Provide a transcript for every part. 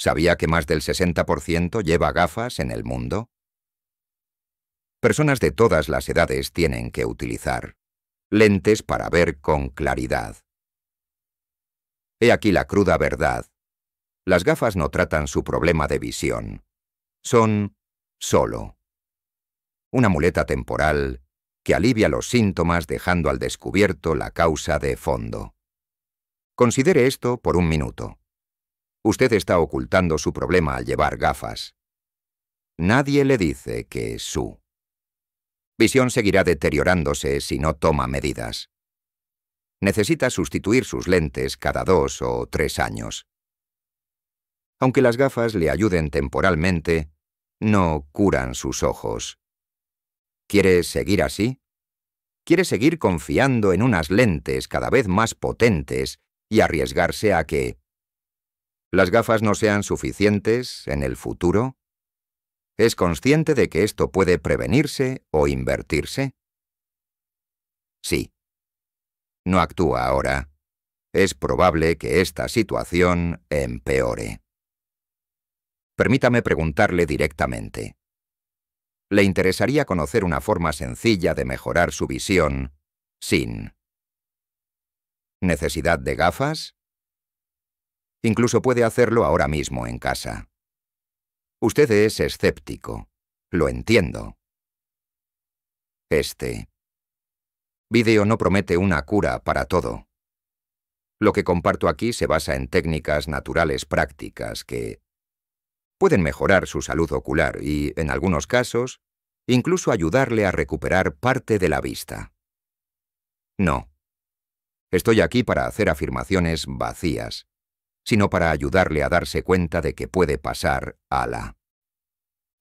¿Sabía que más del 60% lleva gafas en el mundo? Personas de todas las edades tienen que utilizar lentes para ver con claridad. He aquí la cruda verdad. Las gafas no tratan su problema de visión. Son solo una muleta temporal que alivia los síntomas dejando al descubierto la causa de fondo. Considere esto por un minuto. Usted está ocultando su problema al llevar gafas. Nadie le dice que su visión seguirá deteriorándose si no toma medidas. Necesita sustituir sus lentes cada dos o tres años. Aunque las gafas le ayuden temporalmente, no curan sus ojos. ¿Quiere seguir así? ¿Quiere seguir confiando en unas lentes cada vez más potentes y arriesgarse a que las gafas no sean suficientes en el futuro? ¿Es consciente de que esto puede prevenirse o invertirse? Sí. No actúa ahora. Es probable que esta situación empeore. Permítame preguntarle directamente. ¿Le interesaría conocer una forma sencilla de mejorar su visión sin necesidad de gafas? Incluso puede hacerlo ahora mismo en casa. Usted es escéptico. Lo entiendo. Este vídeo no promete una cura para todo. Lo que comparto aquí se basa en técnicas naturales prácticas que pueden mejorar su salud ocular y, en algunos casos, incluso ayudarle a recuperar parte de la vista. No. Estoy aquí para hacer afirmaciones vacías, sino para ayudarle a darse cuenta de que puede pasar a la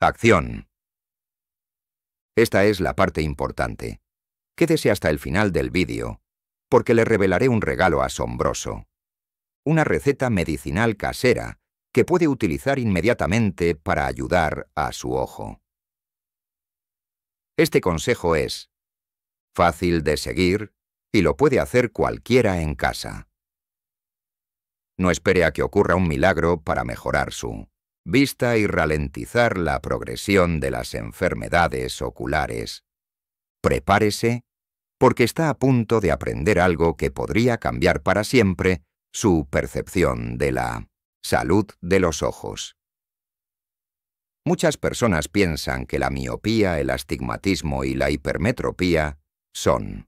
acción. Esta es la parte importante. Quédese hasta el final del vídeo, porque le revelaré un regalo asombroso. Una receta medicinal casera que puede utilizar inmediatamente para ayudar a su ojo. Este consejo es fácil de seguir y lo puede hacer cualquiera en casa. No espere a que ocurra un milagro para mejorar su vista y ralentizar la progresión de las enfermedades oculares. Prepárese porque está a punto de aprender algo que podría cambiar para siempre su percepción de la salud de los ojos. Muchas personas piensan que la miopía, el astigmatismo y la hipermetropía son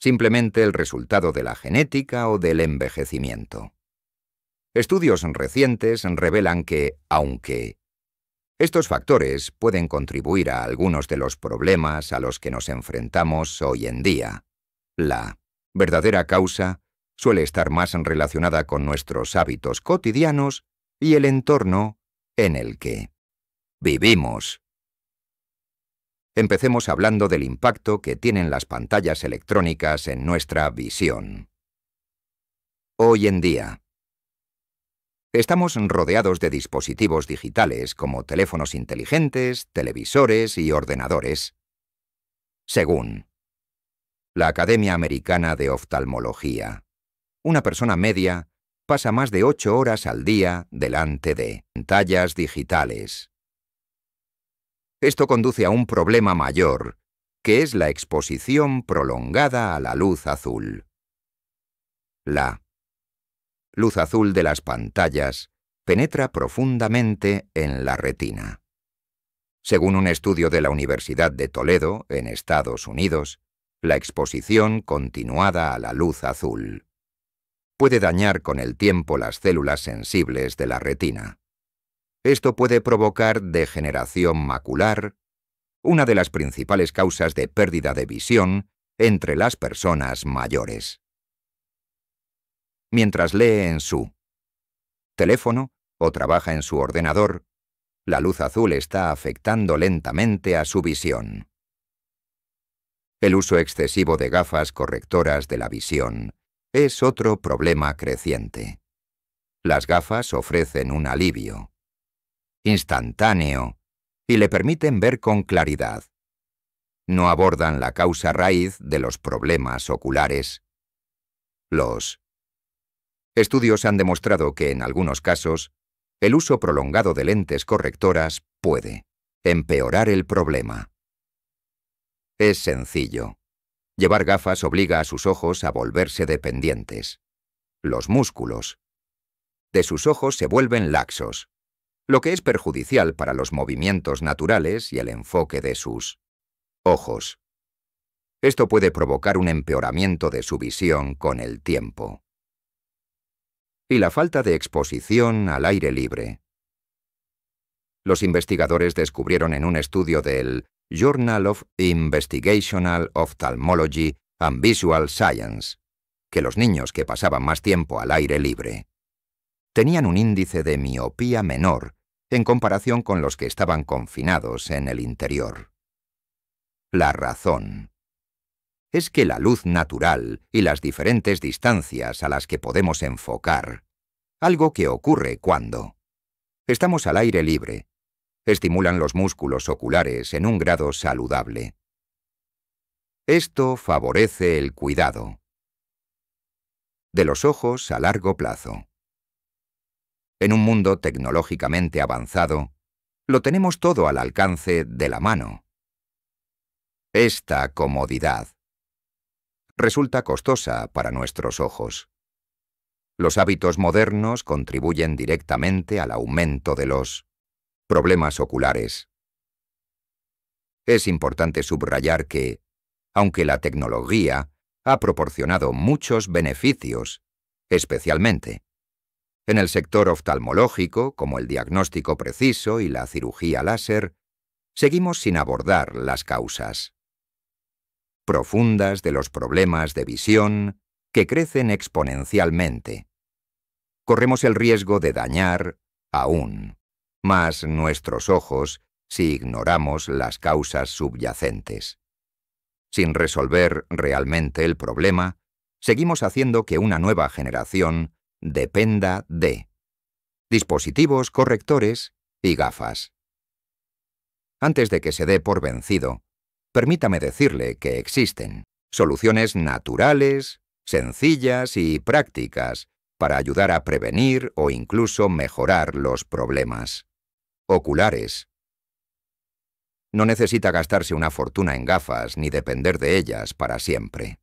simplemente el resultado de la genética o del envejecimiento. Estudios recientes revelan que, aunque estos factores pueden contribuir a algunos de los problemas a los que nos enfrentamos hoy en día, la verdadera causa suele estar más relacionada con nuestros hábitos cotidianos y el entorno en el que vivimos empecemos hablando del impacto que tienen las pantallas electrónicas en nuestra visión. Hoy en día, Estamos rodeados de dispositivos digitales como teléfonos inteligentes, televisores y ordenadores. Según la Academia Americana de Oftalmología, una persona media pasa más de ocho horas al día delante de pantallas digitales. Esto conduce a un problema mayor, que es la exposición prolongada a la luz azul. La luz azul de las pantallas penetra profundamente en la retina. Según un estudio de la Universidad de Toledo, en Estados Unidos, la exposición continuada a la luz azul puede dañar con el tiempo las células sensibles de la retina. Esto puede provocar degeneración macular, una de las principales causas de pérdida de visión entre las personas mayores. Mientras lee en su teléfono o trabaja en su ordenador, la luz azul está afectando lentamente a su visión. El uso excesivo de gafas correctoras de la visión es otro problema creciente. Las gafas ofrecen un alivio, instantáneo, y le permiten ver con claridad. No abordan la causa raíz de los problemas oculares. Los estudios han demostrado que en algunos casos, el uso prolongado de lentes correctoras puede empeorar el problema. Es sencillo. Llevar gafas obliga a sus ojos a volverse dependientes. Los músculos de sus ojos se vuelven laxos, lo que es perjudicial para los movimientos naturales y el enfoque de sus ojos. Esto puede provocar un empeoramiento de su visión con el tiempo. Y la falta de exposición al aire libre. Los investigadores descubrieron en un estudio del Journal of Investigational Ophthalmology and Visual Science que los niños que pasaban más tiempo al aire libre tenían un índice de miopía menor en comparación con los que estaban confinados en el interior. La razón es que la luz natural y las diferentes distancias a las que podemos enfocar, algo que ocurre cuando estamos al aire libre, estimulan los músculos oculares en un grado saludable. Esto favorece el cuidado de los ojos a largo plazo. En un mundo tecnológicamente avanzado, lo tenemos todo al alcance de la mano. Esta comodidad resulta costosa para nuestros ojos. Los hábitos modernos contribuyen directamente al aumento de los problemas oculares. Es importante subrayar que, aunque la tecnología ha proporcionado muchos beneficios, especialmente en el sector oftalmológico, como el diagnóstico preciso y la cirugía láser, seguimos sin abordar las causas profundas de los problemas de visión que crecen exponencialmente. Corremos el riesgo de dañar aún más nuestros ojos si ignoramos las causas subyacentes. Sin resolver realmente el problema, seguimos haciendo que una nueva generación dependa de dispositivos correctores y gafas. Antes de que se dé por vencido, permítame decirle que existen soluciones naturales, sencillas y prácticas para ayudar a prevenir o incluso mejorar los problemas. Oculares. No necesita gastarse una fortuna en gafas ni depender de ellas para siempre.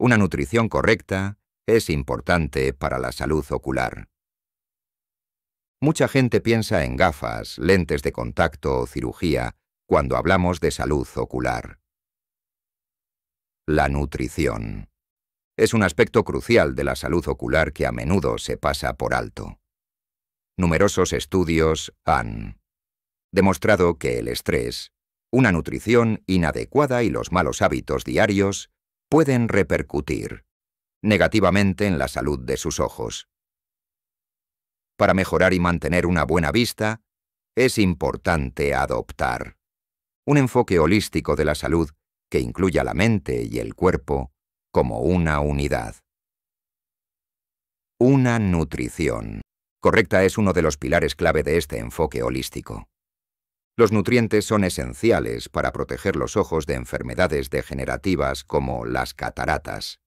Una nutrición correcta, es importante para la salud ocular. Mucha gente piensa en gafas, lentes de contacto o cirugía cuando hablamos de salud ocular. La nutrición. Es un aspecto crucial de la salud ocular que a menudo se pasa por alto. Numerosos estudios han demostrado que el estrés, una nutrición inadecuada y los malos hábitos diarios pueden repercutir negativamente en la salud de sus ojos. Para mejorar y mantener una buena vista, es importante adoptar un enfoque holístico de la salud que incluya la mente y el cuerpo como una unidad. Una nutrición correcta es uno de los pilares clave de este enfoque holístico. Los nutrientes son esenciales para proteger los ojos de enfermedades degenerativas como las cataratas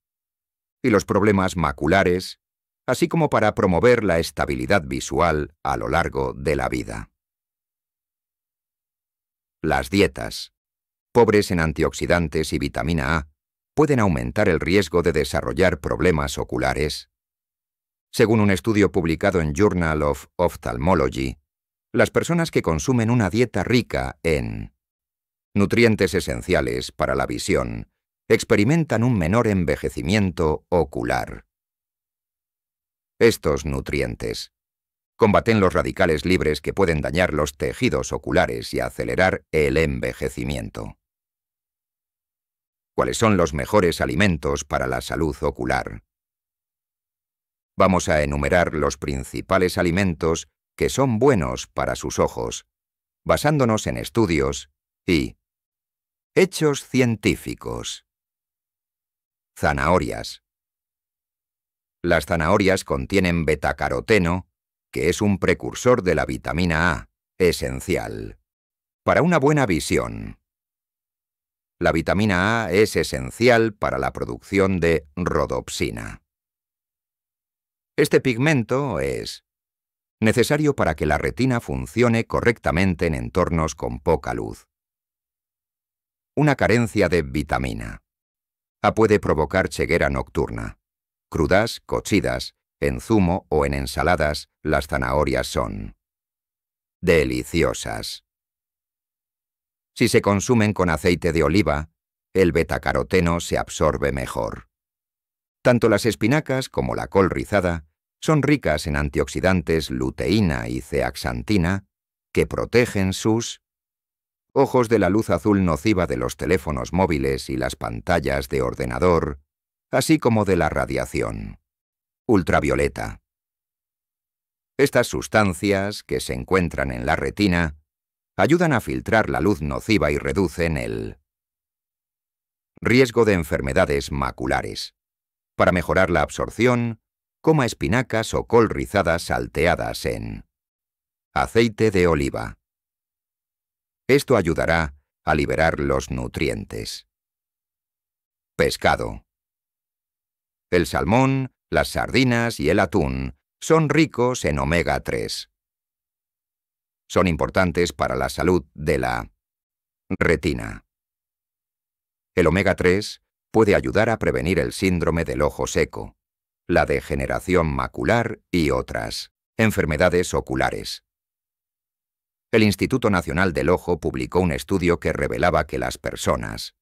y los problemas maculares, así como para promover la estabilidad visual a lo largo de la vida. Las dietas, pobres en antioxidantes y vitamina A, pueden aumentar el riesgo de desarrollar problemas oculares. Según un estudio publicado en Journal of Ophthalmology, las personas que consumen una dieta rica en nutrientes esenciales para la visión, experimentan un menor envejecimiento ocular. Estos nutrientes combaten los radicales libres que pueden dañar los tejidos oculares y acelerar el envejecimiento. ¿Cuáles son los mejores alimentos para la salud ocular? Vamos a enumerar los principales alimentos que son buenos para sus ojos, basándonos en estudios y hechos científicos. Zanahorias. Las zanahorias contienen betacaroteno, que es un precursor de la vitamina A, esencial. Para una buena visión. La vitamina A es esencial para la producción de rodopsina. Este pigmento es necesario para que la retina funcione correctamente en entornos con poca luz. Una carencia de vitamina. Ah, puede provocar ceguera nocturna. Crudas, cochidas, en zumo o en ensaladas, las zanahorias son deliciosas. Si se consumen con aceite de oliva, el betacaroteno se absorbe mejor. Tanto las espinacas como la col rizada son ricas en antioxidantes luteína y zeaxantina que protegen sus ojos de la luz azul nociva de los teléfonos móviles y las pantallas de ordenador, así como de la radiación. Ultravioleta. Estas sustancias, que se encuentran en la retina, ayudan a filtrar la luz nociva y reducen el riesgo de enfermedades maculares. Para mejorar la absorción, coma espinacas o col rizada salteadas en aceite de oliva. Esto ayudará a liberar los nutrientes. Pescado. El salmón, las sardinas y el atún son ricos en omega 3. Son importantes para la salud de la retina. El omega 3 puede ayudar a prevenir el síndrome del ojo seco, la degeneración macular y otras enfermedades oculares el Instituto Nacional del Ojo publicó un estudio que revelaba que las personas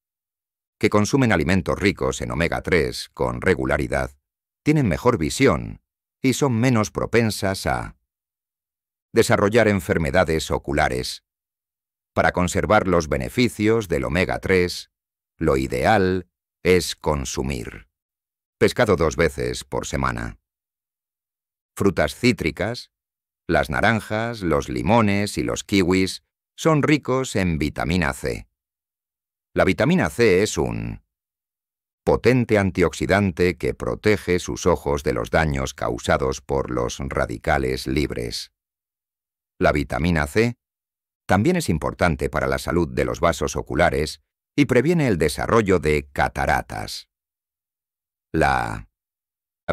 que consumen alimentos ricos en omega 3 con regularidad tienen mejor visión y son menos propensas a desarrollar enfermedades oculares. Para conservar los beneficios del omega 3, lo ideal es consumir pescado dos veces por semana, frutas cítricas, las naranjas, los limones y los kiwis son ricos en vitamina C. La vitamina C es un potente antioxidante que protege sus ojos de los daños causados por los radicales libres. La vitamina C también es importante para la salud de los vasos oculares y previene el desarrollo de cataratas. La,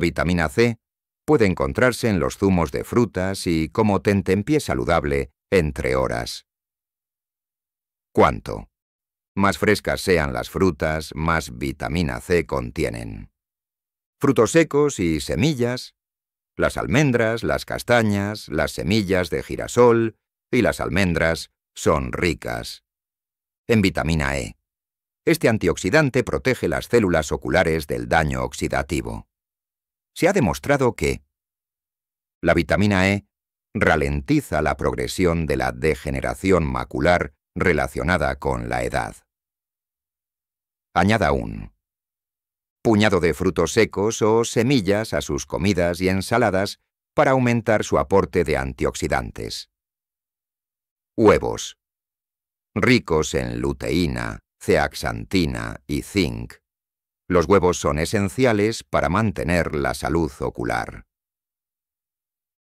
vitamina C puede encontrarse en los zumos de frutas y como tentempié saludable entre horas. Cuanto. Más frescas sean las frutas, más vitamina C contienen. Frutos secos y semillas, las almendras, las castañas, las semillas de girasol y las almendras son ricas en vitamina E. Este antioxidante protege las células oculares del daño oxidativo se ha demostrado que la vitamina E ralentiza la progresión de la degeneración macular relacionada con la edad. Añada un puñado de frutos secos o semillas a sus comidas y ensaladas para aumentar su aporte de antioxidantes. Huevos. Ricos en luteína, ceaxantina y zinc los huevos son esenciales para mantener la salud ocular.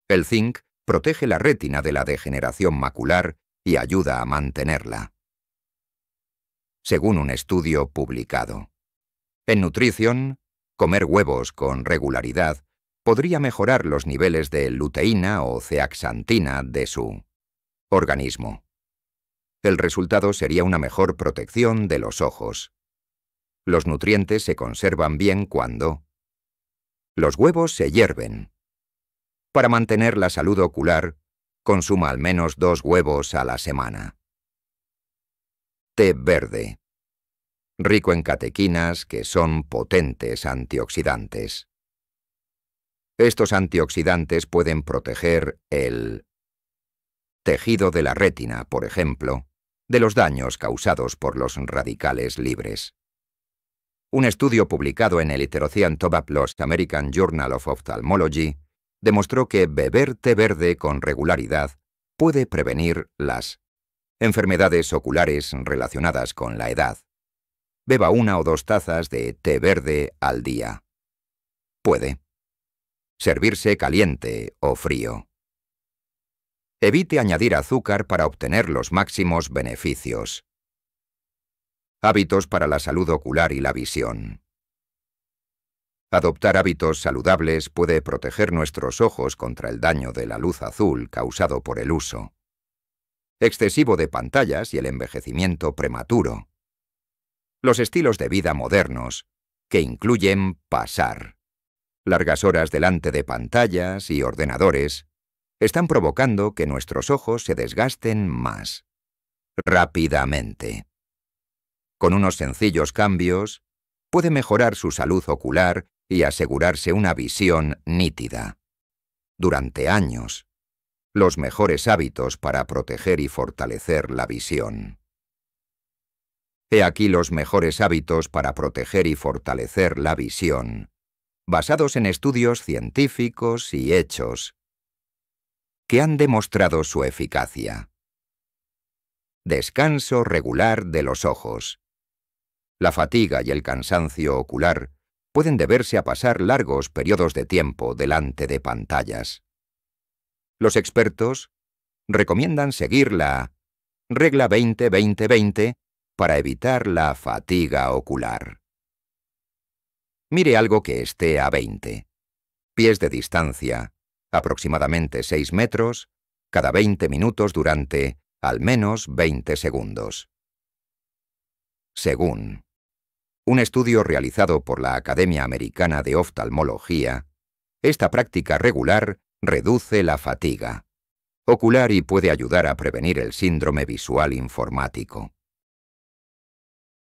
El zinc protege la retina de la degeneración macular y ayuda a mantenerla. Según un estudio publicado. En nutrición, comer huevos con regularidad podría mejorar los niveles de luteína o ceaxantina de su organismo. El resultado sería una mejor protección de los ojos, los nutrientes se conservan bien cuando los huevos se hierven. Para mantener la salud ocular, consuma al menos dos huevos a la semana. Té verde. Rico en catequinas que son potentes antioxidantes. Estos antioxidantes pueden proteger el tejido de la retina, por ejemplo, de los daños causados por los radicales libres. Un estudio publicado en el Iterocean plus American Journal of Ophthalmology demostró que beber té verde con regularidad puede prevenir las enfermedades oculares relacionadas con la edad. Beba una o dos tazas de té verde al día. Puede. Servirse caliente o frío. Evite añadir azúcar para obtener los máximos beneficios hábitos para la salud ocular y la visión. Adoptar hábitos saludables puede proteger nuestros ojos contra el daño de la luz azul causado por el uso excesivo de pantallas y el envejecimiento prematuro. Los estilos de vida modernos, que incluyen pasar largas horas delante de pantallas y ordenadores, están provocando que nuestros ojos se desgasten más rápidamente con unos sencillos cambios, puede mejorar su salud ocular y asegurarse una visión nítida. Durante años, los mejores hábitos para proteger y fortalecer la visión. He aquí los mejores hábitos para proteger y fortalecer la visión, basados en estudios científicos y hechos, que han demostrado su eficacia. Descanso regular de los ojos la fatiga y el cansancio ocular pueden deberse a pasar largos periodos de tiempo delante de pantallas. Los expertos recomiendan seguir la regla 20-20-20 para evitar la fatiga ocular. Mire algo que esté a 20 pies de distancia, aproximadamente 6 metros, cada 20 minutos durante al menos 20 segundos. Según un estudio realizado por la Academia Americana de Oftalmología, esta práctica regular reduce la fatiga ocular y puede ayudar a prevenir el síndrome visual informático.